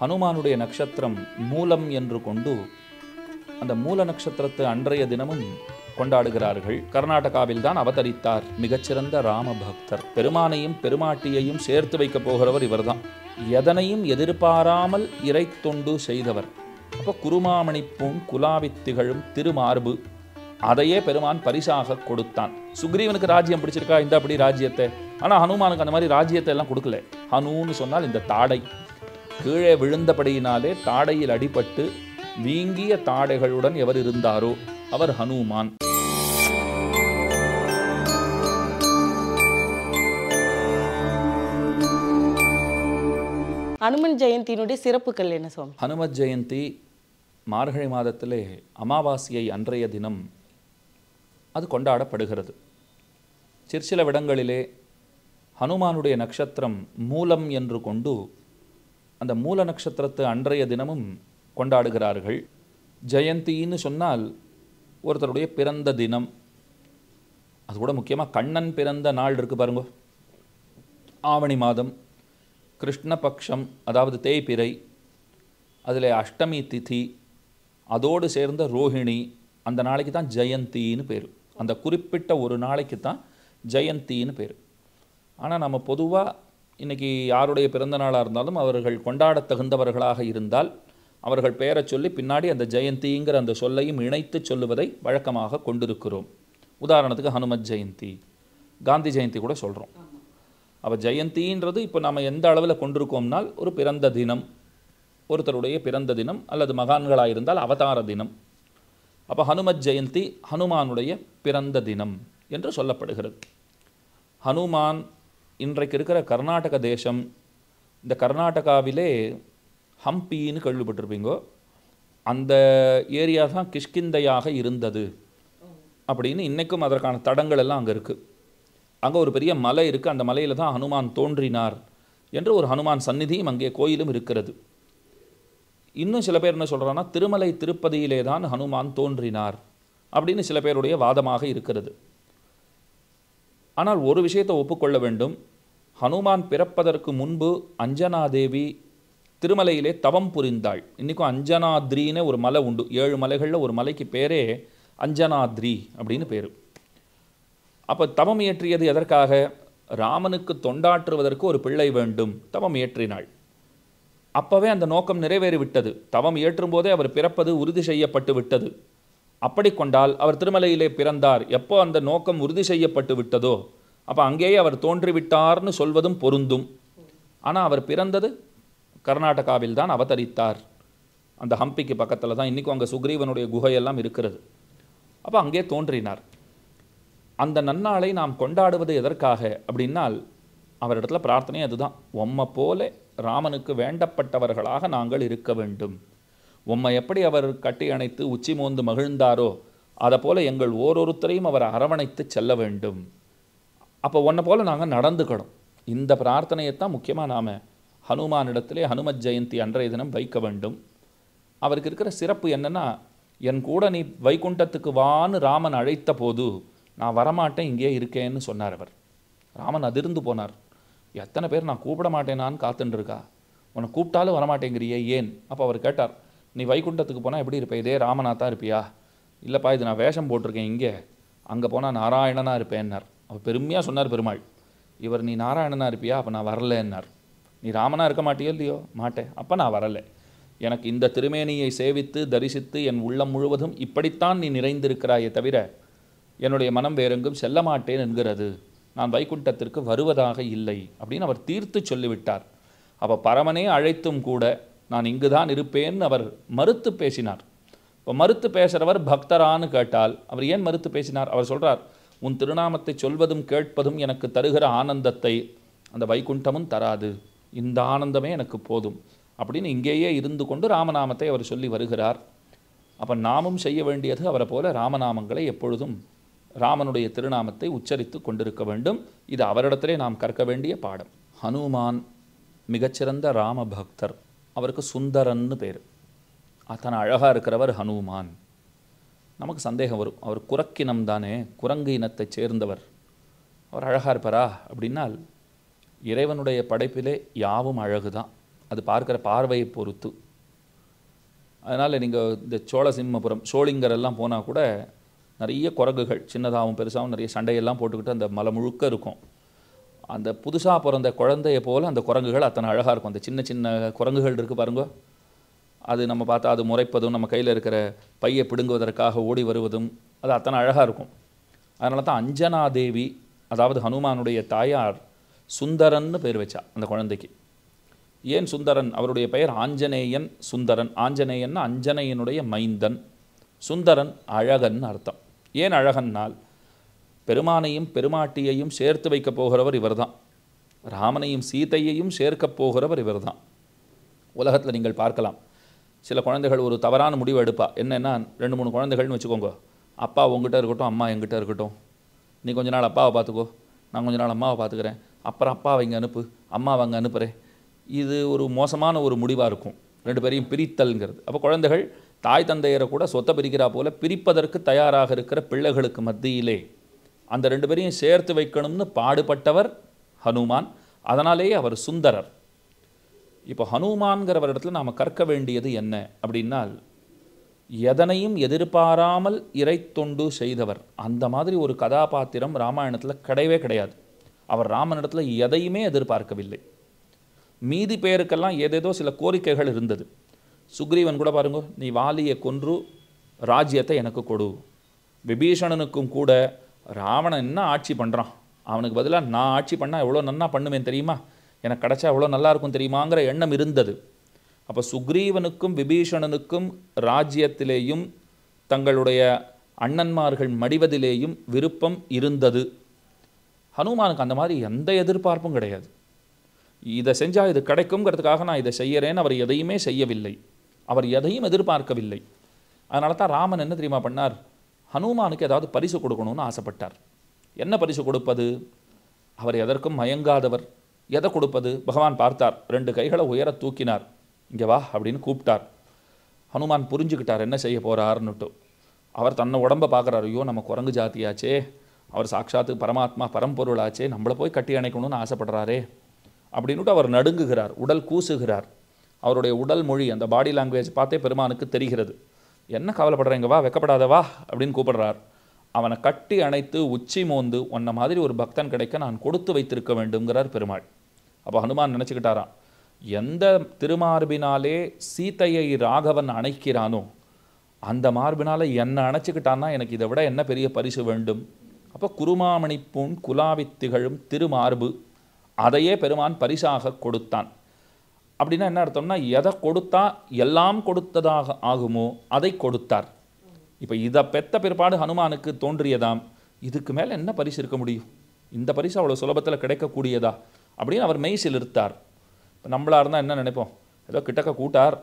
ஹனுமானுடைய நட்சத்திரம் மூலம் என்று கொண்டு அந்த மூல நட்சத்திரத்தை அன்றைய தினமும் கொண்டாடுகிறார்கள் கர்நாடகாவில் தான் அவதரித்தார் மிகச்சிறந்த ராம பக்தர் பெருமானையும் பெருமாட்டியையும் சேர்த்து வைக்கப் போகிறவர் இவர்தான் எதனையும் எதிர்பாராமல் இறை தொண்டு செய்தவர் அப்போ குருமாமணிப்பும் குலாவி திகழும் திருமார்பு அதையே பெருமான் பரிசாக கொடுத்தான் சுக்ரீவனுக்கு ராஜ்யம் பிடிச்சிருக்கா இந்த அப்படி ராஜ்யத்தை ஆனால் ஹனுமானுக்கு அந்த மாதிரி ராஜ்யத்தை எல்லாம் கொடுக்கல ஹனுன்னு சொன்னால் இந்த தாடை கீழே விழுந்தபடியினாலே தாடையில் அடிபட்டு வீங்கிய தாடைகளுடன் எவர் இருந்தாரோ அவர் ஹனுமான் ஹனுமன் ஜெயந்தியினுடைய சிறப்புகள் என்ன சுவாமி ஹனுமத் ஜெயந்தி மார்கழி மாதத்திலே அமாவாசையை அன்றைய தினம் அது கொண்டாடப்படுகிறது சிற்சில இடங்களிலே ஹனுமானுடைய நட்சத்திரம் மூலம் என்று கொண்டு அந்த மூல நட்சத்திரத்து அன்றைய தினமும் கொண்டாடுகிறார்கள் ஜெயந்தின்னு சொன்னால் ஒருத்தருடைய பிறந்த தினம் அது கூட முக்கியமாக கண்ணன் பிறந்த நாள் இருக்குது பாருங்க ஆவணி மாதம் கிருஷ்ணபக்ஷம் அதாவது தேய்பிறை அதில் அஷ்டமி திதி அதோடு சேர்ந்த ரோஹிணி அந்த நாளைக்கு தான் ஜெயந்தின்னு பேர் அந்த குறிப்பிட்ட ஒரு நாளைக்கு தான் ஜெயந்தின்னு பேர் ஆனால் நம்ம பொதுவாக இன்றைக்கி யாருடைய பிறந்த நாளாக இருந்தாலும் அவர்கள் கொண்டாட தகுந்தவர்களாக இருந்தால் அவர்கள் பெயரை சொல்லி பின்னாடி அந்த ஜெயந்திங்கிற அந்த சொல்லையும் இணைத்து சொல்லுவதை வழக்கமாக கொண்டிருக்கிறோம் உதாரணத்துக்கு ஹனுமத் ஜெயந்தி காந்தி ஜெயந்தி கூட சொல்கிறோம் அப்போ ஜெயந்தின்றது இப்போ நம்ம எந்த அளவில் கொண்டிருக்கோம்னால் ஒரு பிறந்த தினம் ஒருத்தருடைய பிறந்த தினம் அல்லது மகான்களாக இருந்தால் அவதார தினம் அப்போ ஹனுமத் ஜெயந்தி ஹனுமானுடைய பிறந்த தினம் என்று சொல்லப்படுகிறது ஹனுமான் இன்றைக்கு இருக்கிற கர்நாடக தேசம் இந்த கர்நாடகாவிலே ஹம்பின்னு கேள்விப்பட்டிருப்பீங்கோ அந்த ஏரியா தான் கிஷ்கிந்தையாக இருந்தது அப்படின்னு இன்றைக்கும் அதற்கான தடங்கள் எல்லாம் அங்கே இருக்குது அங்கே ஒரு பெரிய மலை இருக்குது அந்த மலையில் தான் ஹனுமான் தோன்றினார் என்று ஒரு ஹனுமான் சந்நிதியும் அங்கே கோயிலும் இருக்கிறது இன்னும் சில பேர் என்ன சொல்கிறான்னா திருமலை திருப்பதியிலே தான் ஹனுமான் தோன்றினார் அப்படின்னு சில பேருடைய வாதமாக இருக்கிறது ஆனால் ஒரு விஷயத்தை ஒப்புக்கொள்ள வேண்டும் ஹனுமான் பிறப்பதற்கு முன்பு அஞ்சனாதேவி திருமலையிலே தவம் புரிந்தாள் இன்றைக்கும் அஞ்சனாத்ரின்னு ஒரு மலை உண்டு ஏழு மலைகளில் ஒரு மலைக்கு பேரே அஞ்சனாத்ரி அப்படின்னு பேர் அப்போ தவம் இயற்றியது எதற்காக ராமனுக்கு தொண்டாற்றுவதற்கு ஒரு பிள்ளை வேண்டும் தவம் இயற்றினாள் அப்போவே அந்த நோக்கம் நிறைவேறிவிட்டது தவம் இயற்றும் போதே அவர் பிறப்பது உறுதி செய்யப்பட்டு விட்டது அப்படி கொண்டால் அவர் திருமலையிலே பிறந்தார் எப்போ அந்த நோக்கம் உறுதி செய்யப்பட்டு விட்டதோ அப்போ அங்கேயே அவர் தோன்றிவிட்டார்னு சொல்வதும் பொருந்தும் ஆனால் அவர் பிறந்தது கர்நாடகாவில் தான் அவதரித்தார் அந்த ஹம்பிக்கு பக்கத்தில் தான் இன்றைக்கும் அங்கே சுக்ரீவனுடைய குகையெல்லாம் இருக்கிறது அப்போ அங்கே தோன்றினார் அந்த நன்னாளை நாம் கொண்டாடுவது எதற்காக அப்படின்னால் அவரிடத்துல பிரார்த்தனை அதுதான் உம்மை போல ராமனுக்கு வேண்டப்பட்டவர்களாக நாங்கள் இருக்க வேண்டும் உம்மை எப்படி அவர் கட்டி அணைத்து உச்சி மோந்து மகிழ்ந்தாரோ அதை போல் எங்கள் ஓரொருத்தரையும் அவர் அரவணைத்து செல்ல வேண்டும் அப்போ ஒன்றை போல் நாங்கள் நடந்துக்கணும் இந்த பிரார்த்தனையைத்தான் முக்கியமாக நாம் ஹனுமானிடத்திலே ஹனுமத் ஜெயந்தி அன்றைய தினம் வைக்க வேண்டும் அவருக்கு இருக்கிற சிறப்பு என்னென்னா என் கூட நீ வைகுண்டத்துக்கு வான்னு ராமன் அழைத்த போது நான் வரமாட்டேன் இங்கே இருக்கேன்னு சொன்னார் அவர் ராமன் அதிர்ந்து போனார் எத்தனை பேர் நான் கூப்பிட மாட்டேனான்னு காத்துட்டுருக்கா உன்னை கூப்பிட்டாலும் வரமாட்டேங்கிறியே ஏன் அப்போ அவர் கேட்டார் நீ வைகுண்டத்துக்கு போனால் எப்படி இருப்ப இதே ராமநாத்தான் இருப்பியா இல்லைப்பா இது நான் வேஷம் போட்டிருக்கேன் இங்கே அங்கே போனால் நாராயணனாக இருப்பேன்னார் அவர் பெருமையாக சொன்னார் பெருமாள் இவர் நீ நாராயணனாக இருப்பியா அப்போ நான் வரலன்னார் நீ ராமனாக இருக்க மாட்டியோ இல்லையோ மாட்டேன் அப்போ நான் வரலை எனக்கு இந்த திருமேனியை சேவித்து தரிசித்து என் உள்ளம் முழுவதும் இப்படித்தான் நீ நிறைந்திருக்கிறாயே தவிர என்னுடைய மனம் வேறெங்கும் செல்ல மாட்டேன் என்கிறது நான் வைகுண்டத்திற்கு வருவதாக இல்லை அப்படின்னு அவர் தீர்த்து சொல்லிவிட்டார் அப்போ பரமனே அழைத்தும் கூட நான் இங்கு தான் இருப்பேன் அவர் மறுத்து பேசினார் இப்போ மறுத்து பேசுகிறவர் பக்தரான்னு கேட்டால் அவர் ஏன் மறுத்து பேசினார் அவர் சொல்கிறார் உன் திருநாமத்தை சொல்வதும் கேட்பதும் எனக்கு தருகிற ஆனந்தத்தை அந்த வைகுண்டமும் தராது இந்த ஆனந்தமே எனக்கு போதும் அப்படின்னு இங்கேயே இருந்து கொண்டு ராமநாமத்தை அவர் சொல்லி வருகிறார் அப்போ நாமும் செய்ய வேண்டியது அவரை போல ராமநாமங்களை எப்பொழுதும் ராமனுடைய திருநாமத்தை உச்சரித்து கொண்டிருக்க வேண்டும் இது அவரிடத்திலே நாம் கற்க வேண்டிய பாடம் ஹனுமான் மிகச்சிறந்த ராம பக்தர் அவருக்கு சுந்தரன்னு பேர் அத்தனை அழகாக இருக்கிறவர் ஹனுமான் நமக்கு சந்தேகம் வரும் அவர் குரக்கினம் தானே குரங்கு இனத்தைச் சேர்ந்தவர் அவர் அழகாக இருப்பாரா அப்படின்னால் இறைவனுடைய படைப்பிலே யாவும் அழகு தான் அது பார்க்குற பார்வையை பொறுத்து அதனால் நீங்கள் இந்த சோழ சோழசிம்மபுரம் சோழிங்கரெல்லாம் போனால் கூட நிறைய குரங்குகள் சின்னதாகவும் பெருசாகவும் நிறைய சண்டையெல்லாம் போட்டுக்கிட்டு அந்த மலை முழுக்க இருக்கும் அந்த புதுசாக பிறந்த குழந்தைய போல் அந்த குரங்குகள் அத்தனை அழகாக இருக்கும் அந்த சின்ன சின்ன குரங்குகள் இருக்குது பாருங்க அது நம்ம பார்த்தா அது முறைப்பதும் நம்ம கையில் இருக்கிற பையை பிடுங்குவதற்காக ஓடி வருவதும் அது அத்தனை அழகாக இருக்கும் அதனால தான் அஞ்சனா தேவி அதாவது ஹனுமானுடைய தாயார் சுந்தரன்னு பேர் வச்சா அந்த குழந்தைக்கு ஏன் சுந்தரன் அவருடைய பெயர் ஆஞ்சநேயன் சுந்தரன் ஆஞ்சநேயன்னா அஞ்சனையனுடைய மைந்தன் சுந்தரன் அழகன் அர்த்தம் ஏன் அழகன்னால் பெருமானையும் பெருமாட்டியையும் சேர்த்து வைக்கப் போகிறவர் இவர் தான் ராமனையும் சீத்தையையும் சேர்க்கப் போகிறவர் இவர் தான் உலகத்தில் நீங்கள் பார்க்கலாம் சில குழந்தைகள் ஒரு தவறான முடிவு எடுப்பா என்னென்னா ரெண்டு மூணு குழந்தைகள்னு வச்சுக்கோங்க அப்பா உங்ககிட்ட இருக்கட்டும் அம்மா எங்கிட்ட இருக்கட்டும் நீ கொஞ்ச நாள் அப்பாவை பார்த்துக்கோ நான் கொஞ்ச நாள் அம்மாவை பார்த்துக்கிறேன் அப்புறம் அப்பாவை இங்கே அனுப்பு அம்மாவை அங்கே அனுப்புகிறேன் இது ஒரு மோசமான ஒரு முடிவாக இருக்கும் ரெண்டு பேரையும் பிரித்தல்ங்கிறது அப்போ குழந்தைகள் தாய் தந்தையரை கூட சொத்தை பிரிக்கிறா போல் பிரிப்பதற்கு தயாராக இருக்கிற பிள்ளைகளுக்கு மத்தியிலே அந்த ரெண்டு பேரையும் சேர்த்து வைக்கணும்னு பாடுபட்டவர் ஹனுமான் அதனாலேயே அவர் சுந்தரர் இப்போ ஹனுமான்கிறவர் இடத்துல நாம் கற்க வேண்டியது என்ன அப்படின்னால் எதனையும் எதிர்பாராமல் இறை தொண்டு செய்தவர் அந்த மாதிரி ஒரு கதாபாத்திரம் ராமாயணத்தில் கிடையவே கிடையாது அவர் ராமனிடத்தில் எதையுமே எதிர்பார்க்கவில்லை மீதி பேருக்கெல்லாம் ஏதேதோ சில கோரிக்கைகள் இருந்தது சுக்ரீவன் கூட பாருங்க நீ வாலியை கொன்று ராஜ்யத்தை எனக்கு கொடு விபீஷணனுக்கும் கூட ராவணன் என்ன ஆட்சி பண்ணுறான் அவனுக்கு பதிலாக நான் ஆட்சி பண்ணால் எவ்வளோ நன்னா பண்ணுவேன் தெரியுமா எனக்கு கிடச்சா எவ்வளோ நல்லா தெரியுமாங்கிற எண்ணம் இருந்தது அப்போ சுக்ரீவனுக்கும் விபீஷணனுக்கும் ராஜ்யத்திலேயும் தங்களுடைய அண்ணன்மார்கள் மடிவதிலேயும் விருப்பம் இருந்தது ஹனுமானுக்கு அந்த மாதிரி எந்த எதிர்பார்ப்பும் கிடையாது இதை செஞ்சால் இது கிடைக்குங்கிறதுக்காக நான் இதை செய்யறேன்னு அவர் எதையுமே செய்யவில்லை அவர் எதையும் எதிர்பார்க்கவில்லை அதனால தான் ராமன் என்ன தெரியுமா பண்ணார் ஹனுமானுக்கு ஏதாவது பரிசு கொடுக்கணும்னு ஆசைப்பட்டார் என்ன பரிசு கொடுப்பது அவர் எதற்கும் மயங்காதவர் எதை கொடுப்பது பகவான் பார்த்தார் ரெண்டு கைகளை உயர தூக்கினார் இங்கே வா அப்படின்னு கூப்பிட்டார் ஹனுமான் புரிஞ்சுக்கிட்டார் என்ன செய்ய போகிறாருன்னுட்டு அவர் தன்னை உடம்பை பார்க்குறாரு ஐயோ நம்ம குரங்கு ஜாத்தியாச்சே அவர் சாட்சாத்து பரமாத்மா பரம்பொருளாச்சே நம்மளை போய் கட்டி அணைக்கணும்னு ஆசைப்படுறாரே அப்படின்னுட்டு அவர் நடுங்குகிறார் உடல் கூசுகிறார் அவருடைய உடல் மொழி அந்த பாடி லாங்குவேஜ் பார்த்தே பெருமானுக்கு தெரிகிறது என்ன கவலைப்படுறேங்க வா வெக்கப்படாத வா அப்படின்னு கூப்பிடுறார் அவனை கட்டி அணைத்து உச்சி மோந்து உன்ன மாதிரி ஒரு பக்தன் கிடைக்க நான் கொடுத்து வைத்திருக்க வேண்டுங்கிறார் பெருமாள் அப்போ ஹனுமான் நினச்சிக்கிட்டாரான் எந்த திருமார்பினாலே சீத்தையை ராகவன் அணைக்கிறானோ அந்த மார்பினால் என்னை அணைச்சிக்கிட்டான்னா எனக்கு இதை விட என்ன பெரிய பரிசு வேண்டும் அப்போ குருமாமணி பூண் குலாவித்திகழும் திருமார்பு அதையே பெருமான் பரிசாக கொடுத்தான் அப்படின்னா என்ன அர்த்தம்னா எதை கொடுத்தா எல்லாம் கொடுத்ததாக ஆகுமோ அதை கொடுத்தார் இப்போ இதை பெத்த பிற்பாடு ஹனுமானுக்கு தோன்றியதாம் இதுக்கு மேலே என்ன பரிசு இருக்க முடியும் இந்த பரிசு அவ்வளோ சுலபத்தில் கிடைக்கக்கூடியதா அப்படின்னு அவர் மெய் சிலிர்த்தார் இப்போ நம்மளாக இருந்தால் என்ன நினைப்போம் ஏதோ கிட்டக்க கூட்டார்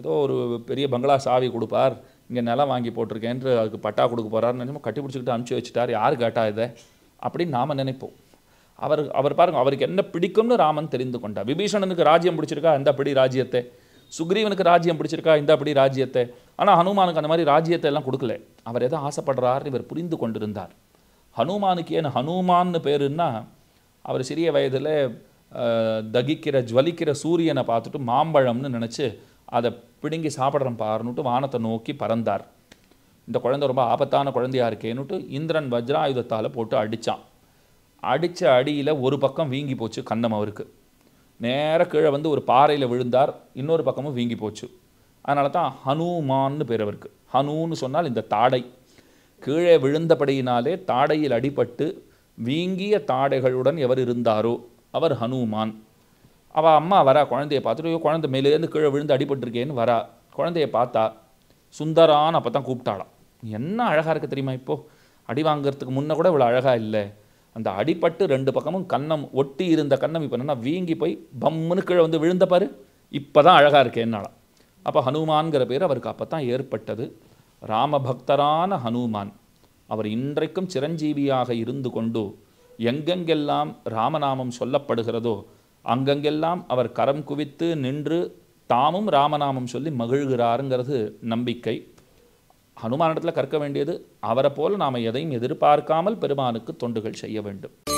ஏதோ ஒரு பெரிய பங்களா சாவி கொடுப்பார் இங்கே நிலம் வாங்கி போட்டிருக்கேன்று அதுக்கு பட்டா கொடுக்க போகிறாருன்னு நினைப்போம் கட்டி பிடிச்சிக்கிட்டு அனுப்பிச்சி வச்சுட்டார் யார் கேட்டா இதை அப்படின்னு நாம் நினைப்போம் அவர் அவர் பாருங்க அவருக்கு என்ன பிடிக்கும்னு ராமன் தெரிந்து கொண்டார் விபீஷணனுக்கு ராஜ்யம் பிடிச்சிருக்கா இந்த படி ராஜ்யத்தை சுக்ரீவனுக்கு ராஜ்யம் பிடிச்சிருக்கா இந்த படி ராஜ்யத்தை ஆனால் ஹனுமானுக்கு அந்த மாதிரி ராஜ்யத்தை எல்லாம் கொடுக்கல அவர் எதை ஆசைப்படுறாருன்னு இவர் புரிந்து கொண்டிருந்தார் ஹனுமானுக்கு ஏன் ஹனுமான்னு பேருன்னா அவர் சிறிய வயதில் தகிக்கிற ஜுவலிக்கிற சூரியனை பார்த்துட்டு மாம்பழம்னு நினச்சி அதை பிடுங்கி சாப்பிட்றேன் பாருன்னுட்டு வானத்தை நோக்கி பறந்தார் இந்த குழந்தை ரொம்ப ஆபத்தான குழந்தையாக இருக்கேன்னுட்டு இந்திரன் வஜ்ராயுதத்தால் போட்டு அடித்தான் அடித்த அடியில் ஒரு பக்கம் வீங்கி போச்சு கண்ணம் அவருக்கு நேராக கீழே வந்து ஒரு பாறையில் விழுந்தார் இன்னொரு பக்கமும் வீங்கி போச்சு அதனால தான் ஹனுமான்னு பேர் அவருக்கு ஹனுன்னு சொன்னால் இந்த தாடை கீழே விழுந்தபடியினாலே தாடையில் அடிபட்டு வீங்கிய தாடைகளுடன் எவர் இருந்தாரோ அவர் ஹனுமான் அவள் அம்மா வரா குழந்தைய பார்த்துட்டு குழந்தை மேலேருந்து கீழே விழுந்து அடிபட்டிருக்கேன்னு வரா குழந்தைய பார்த்தா சுந்தரான்னு அப்போ தான் கூப்பிட்டாளாம் என்ன அழகாக இருக்குது தெரியுமா இப்போது அடி வாங்கிறதுக்கு முன்னே கூட இவ்வளோ அழகாக இல்லை அந்த அடிப்பட்டு ரெண்டு பக்கமும் கண்ணம் ஒட்டி இருந்த கன்னம் இப்போ என்னென்னா வீங்கி போய் பம்முன்னு கீழே வந்து விழுந்த பாரு இப்போ தான் அழகாக இருக்கு என்னால் அப்போ ஹனுமான்கிற பேர் அவருக்கு அப்போ தான் ஏற்பட்டது ராமபக்தரான ஹனுமான் அவர் இன்றைக்கும் சிரஞ்சீவியாக இருந்து கொண்டு எங்கெங்கெல்லாம் ராமநாமம் சொல்லப்படுகிறதோ அங்கெங்கெல்லாம் அவர் கரம் குவித்து நின்று தாமும் ராமநாமம் சொல்லி மகிழ்கிறாருங்கிறது நம்பிக்கை ஹனுமானிடத்தில் கற்க வேண்டியது அவரை போல நாம் எதையும் எதிர்பார்க்காமல் பெருமானுக்கு தொண்டுகள் செய்ய வேண்டும்